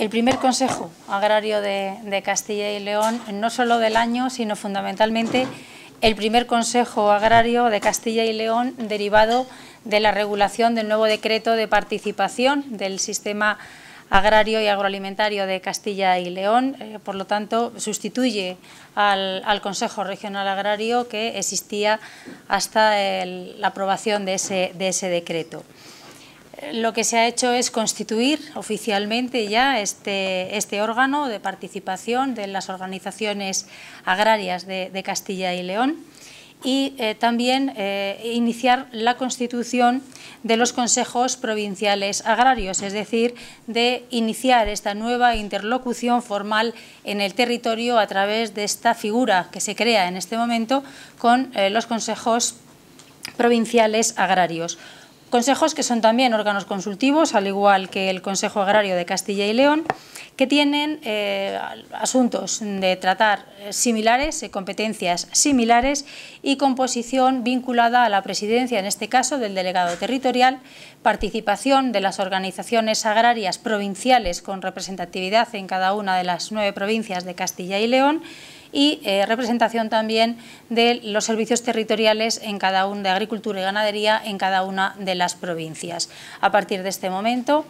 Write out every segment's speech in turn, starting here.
El primer Consejo Agrario de, Castilla y León, no solo del año, sino fundamentalmente el primer Consejo Agrario de Castilla y León derivado de la regulación del nuevo decreto de participación del sistema agrario y agroalimentario de Castilla y León. Eh, por lo tanto, sustituye al, Consejo Regional Agrario que existía hasta la aprobación de ese decreto lo que se ha hecho es constituir oficialmente ya este, este órgano de participación de las organizaciones agrarias de, Castilla y León y eh, también eh, iniciar la constitución de los consejos provinciales agrarios, es decir, de iniciar esta nueva interlocución formal en el territorio a través de esta figura que se crea en este momento con eh, los consejos provinciales agrarios. Consejos que son también órganos consultivos, al igual que el Consejo Agrario de Castilla y León, que tienen eh, asuntos de tratar eh, similares, eh, competencias similares y composición vinculada a la presidencia, en este caso del delegado territorial, participación de las organizaciones agrarias provinciales con representatividad en cada una de las nueve provincias de Castilla y León, y eh, representación también de los servicios territoriales en cada una de agricultura y ganadería en cada una de las provincias. A partir de este momento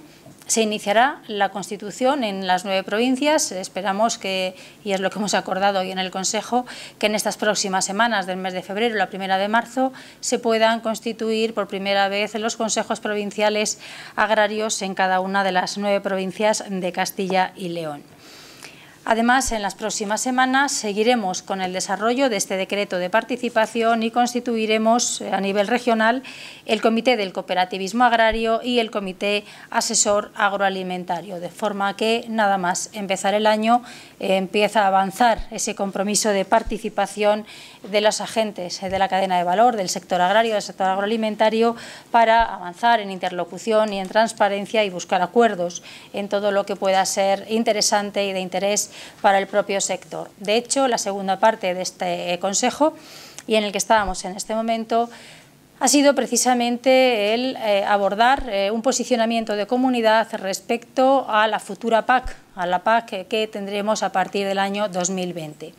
se iniciará la Constitución en las nueve provincias. Esperamos que, y es lo que hemos acordado hoy en el Consejo, que en estas próximas semanas del mes de febrero, la primera de marzo, se puedan constituir por primera vez los consejos provinciales agrarios en cada una de las nueve provincias de Castilla y León. Además, en las próximas semanas seguiremos con el desarrollo de este decreto de participación y constituiremos eh, a nivel regional el Comité del Cooperativismo Agrario y el Comité Asesor Agroalimentario, de forma que nada más empezar el año eh, empieza a avanzar ese compromiso de participación de los agentes eh, de la cadena de valor, del sector agrario, del sector agroalimentario, para avanzar en interlocución y en transparencia y buscar acuerdos en todo lo que pueda ser interesante y de interés para el propio sector. De hecho, la segunda parte de este Consejo y en el que estábamos en este momento ha sido precisamente el eh, abordar eh, un posicionamiento de comunidad respecto a la futura PAC, a la PAC que tendremos a partir del año 2020.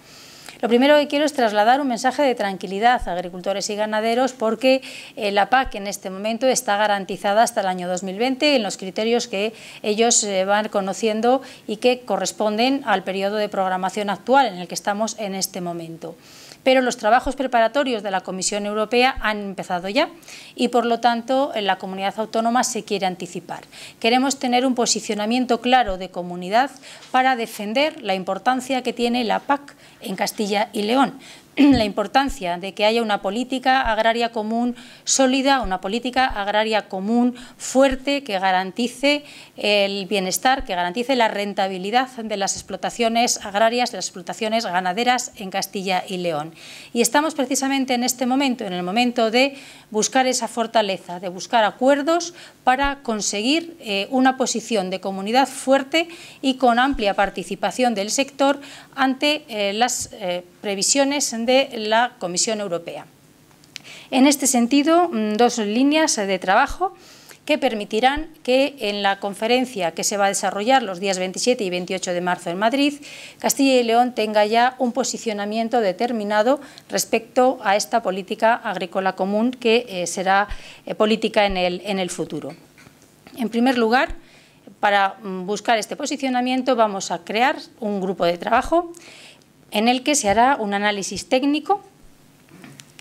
Lo primero que quiero es trasladar un mensaje de tranquilidad a agricultores y ganaderos porque eh, la PAC en este momento está garantizada hasta el año 2020 en los criterios que ellos eh, van conociendo y que corresponden al periodo de programación actual en el que estamos en este momento pero los trabajos preparatorios de la Comisión Europea han empezado ya y por lo tanto la comunidad autónoma se quiere anticipar. Queremos tener un posicionamiento claro de comunidad para defender la importancia que tiene la PAC en Castilla y León, la importancia de que haya una política agraria común sólida, una política agraria común fuerte que garantice el bienestar, que garantice la rentabilidad de las explotaciones agrarias, de las explotaciones ganaderas en Castilla y León. Y estamos precisamente en este momento, en el momento de buscar esa fortaleza, de buscar acuerdos para conseguir eh, una posición de comunidad fuerte y con amplia participación del sector ante eh, las eh, previsiones de la Comisión Europea. En este sentido, mm, dos líneas de trabajo que permitirán que en la conferencia que se va a desarrollar los días 27 y 28 de marzo en Madrid, Castilla y León tenga ya un posicionamiento determinado respecto a esta política agrícola común que eh, será eh, política en el, en el futuro. En primer lugar, para mm, buscar este posicionamiento vamos a crear un grupo de trabajo en el que se hará un análisis técnico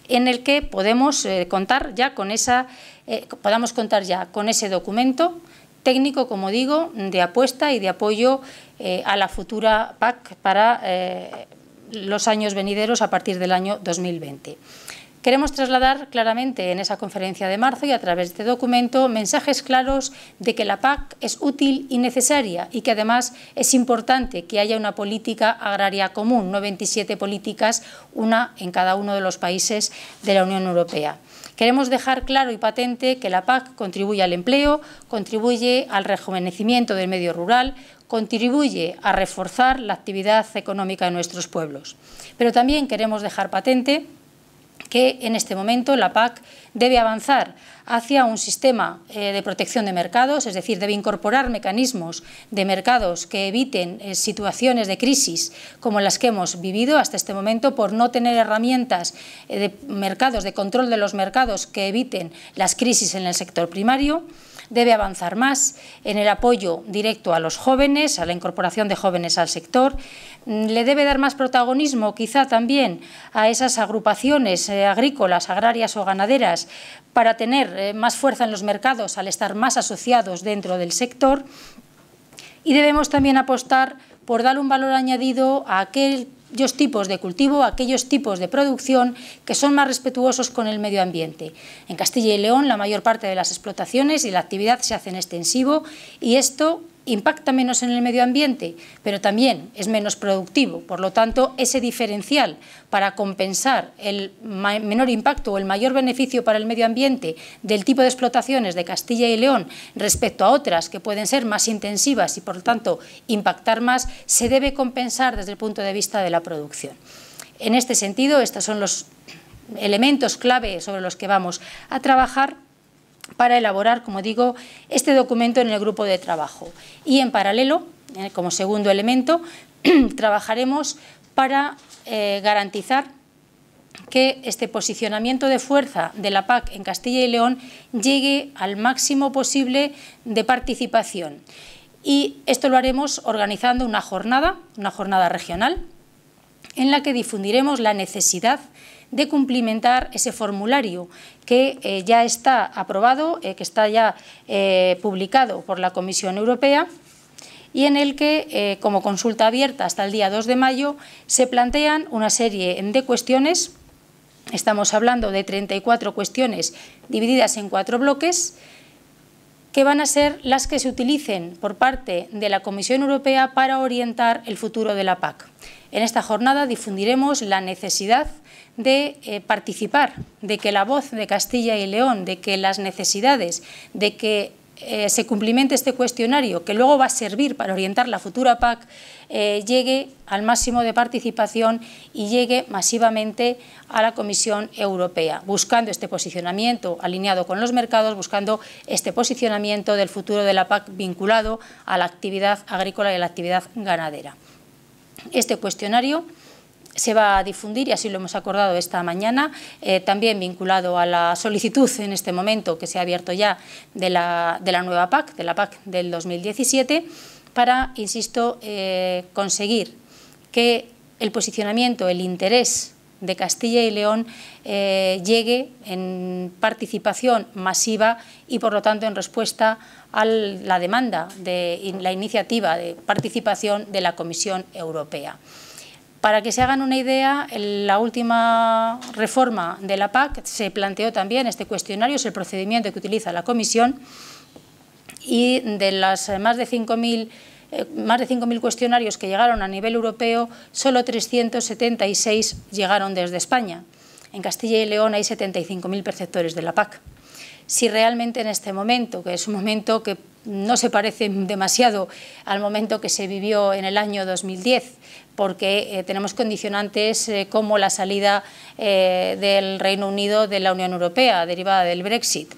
en el que podemos eh, contar ya con esa eh, podamos contar ya con ese documento técnico, como digo, de apuesta y de apoyo eh, a la futura PAC para los años venideros a partir del año 2020. Queremos trasladar claramente en esa conferencia de marzo y a través de este documento mensajes claros de que la PAC es útil y necesaria y que además es importante que haya una política agraria común, no 27 políticas, una en cada uno de los países de la Unión Europea. Queremos dejar claro y patente que la PAC contribuye al empleo, contribuye al rejuvenecimiento del medio rural, contribuye a reforzar la actividad económica de nuestros pueblos. Pero también queremos dejar patente que en este momento la PAC debe avanzar hacia un sistema eh, de protección de mercados, es decir, debe incorporar mecanismos de mercados que eviten eh, situaciones de crisis como las que hemos vivido hasta este momento por no tener herramientas eh, de mercados, de control de los mercados que eviten las crisis en el sector primario debe avanzar más en el apoyo directo a los jóvenes, a la incorporación de jóvenes al sector. Mm, le debe dar más protagonismo quizá también a esas agrupaciones agrícolas, agrarias o ganaderas para tener eh, más fuerza en los mercados al estar más asociados dentro del sector y debemos también apostar por dar un valor añadido a aquellos tipos de cultivo, a aquellos tipos de producción que son más respetuosos con el medio ambiente. En Castilla y León la mayor parte de las explotaciones y la actividad se hacen extensivo y esto impacta menos en el medio ambiente, pero también es menos productivo. Por lo tanto, ese diferencial para compensar el menor impacto o el mayor beneficio para el medio ambiente del tipo de explotaciones de Castilla y León respecto a otras que pueden ser más intensivas y, por lo tanto, impactar más, se debe compensar desde el punto de vista de la producción. En este sentido, estos son los elementos clave sobre los que vamos a trabajar para elaborar, como digo, este documento en el grupo de trabajo. Y en paralelo, eh, como segundo elemento, trabajaremos para eh, garantizar que este posicionamiento de fuerza de la PAC en Castilla y León llegue al máximo posible de participación. Y esto lo haremos organizando una jornada, una jornada regional, en la que difundiremos la necesidad de cumplimentar ese formulario que eh, ya está aprobado, eh, que está ya eh, publicado por la Comisión Europea y en el que, como consulta abierta hasta el día 2 de mayo, se plantean una serie de cuestiones. Estamos hablando de 34 cuestiones divididas en cuatro bloques que van a ser las que se utilicen por parte de la Comisión Europea para orientar el futuro de la PAC. En esta jornada difundiremos la necesidad de eh, participar, de que la voz de Castilla y León, de que las necesidades, de que eh, se cumplimente este cuestionario, que luego va a servir para orientar la futura PAC, eh, llegue al máximo de participación y llegue masivamente a la Comisión Europea, buscando este posicionamiento alineado con los mercados, buscando este posicionamiento del futuro de la PAC vinculado a la actividad agrícola y a la actividad ganadera. Este cuestionario se va a difundir, y así lo hemos acordado esta mañana, eh, también vinculado a la solicitud en este momento que se ha abierto ya de la, nueva PAC, de la PAC del 2017, para, insisto, eh, conseguir que el posicionamiento, el interés de Castilla y León eh, llegue en participación masiva y, por lo tanto, en respuesta a la demanda de la iniciativa de participación de la Comisión Europea. Para que se hagan una idea, la última reforma de la PAC se planteó también este cuestionario, es el procedimiento que utiliza la Comisión, y de los eh, más de 5.000 eh, cuestionarios que llegaron a nivel europeo, solo 376 llegaron desde España. En Castilla y León hay 75.000 perceptores de la PAC. Si realmente en este momento, que es un momento que no se parece demasiado al momento que se vivió en el año 2010, porque eh, tenemos condicionantes como la salida del Reino Unido de la Unión Europea, derivada del Brexit.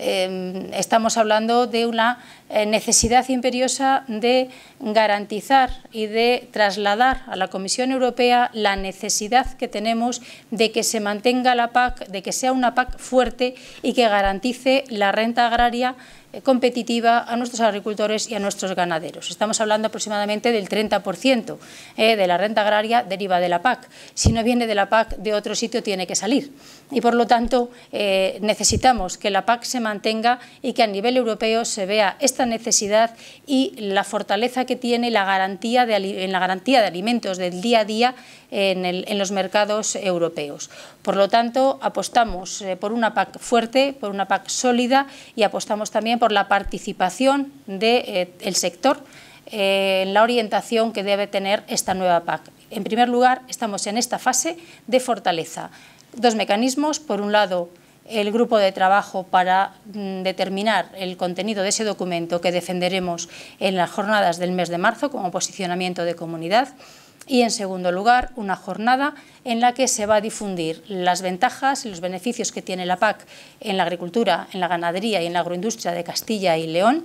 Em, estamos hablando de una eh, necesidad imperiosa de garantizar y de trasladar a la Comisión Europea la necesidad que tenemos de que se mantenga la PAC, de que sea una PAC fuerte y que garantice la renta agraria eh, competitiva a nuestros agricultores y a nuestros ganaderos. Estamos hablando aproximadamente del 30% eh, de la renta agraria deriva de la PAC. Si no viene de la PAC, de otro sitio tiene que salir. Y por lo tanto, necesitamos que la PAC se mantenga y que a nivel europeo se vea esta necesidad y la fortaleza que tiene la garantía de, en la garantía de alimentos del día a día en, los mercados europeos. Por lo tanto, apostamos eh, por una PAC fuerte, por una PAC sólida y apostamos también por la participación del eh, sector eh, en la orientación que debe tener esta nueva PAC. En primer lugar, estamos en esta fase de fortaleza. Dos mecanismos, por un lado, el grupo de trabajo para mm, determinar el contenido de ese documento que defenderemos en las jornadas del mes de marzo como posicionamiento de comunidad y, en segundo lugar, una jornada en la que se va a difundir las ventajas y los beneficios que tiene la PAC en la agricultura, en la ganadería y en la agroindustria de Castilla y León,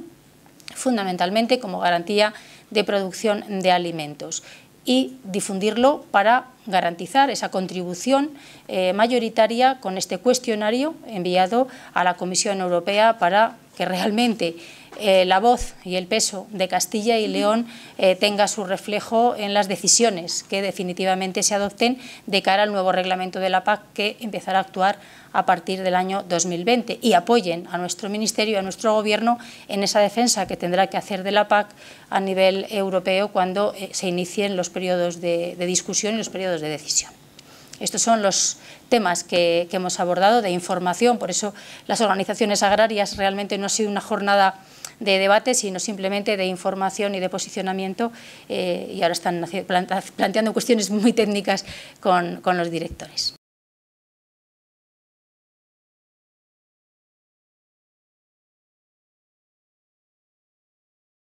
fundamentalmente como garantía de producción de alimentos y difundirlo para garantizar esa contribución eh, mayoritaria con este cuestionario enviado a la Comisión Europea para que realmente eh, la voz y el peso de Castilla y León eh, tenga su reflejo en las decisiones que definitivamente se adopten de cara al nuevo reglamento de la PAC que empezará a actuar a partir del año 2020 y apoyen a nuestro Ministerio, y a nuestro Gobierno en esa defensa que tendrá que hacer de la PAC a nivel europeo cuando eh, se inicien los periodos de, discusión y los periodos de decisión. Estos son los temas que, que, hemos abordado de información, por eso las organizaciones agrarias realmente no ha sido una jornada de debate, sino simplemente de información y de posicionamiento eh, y ahora están planteando cuestiones muy técnicas con, con los directores.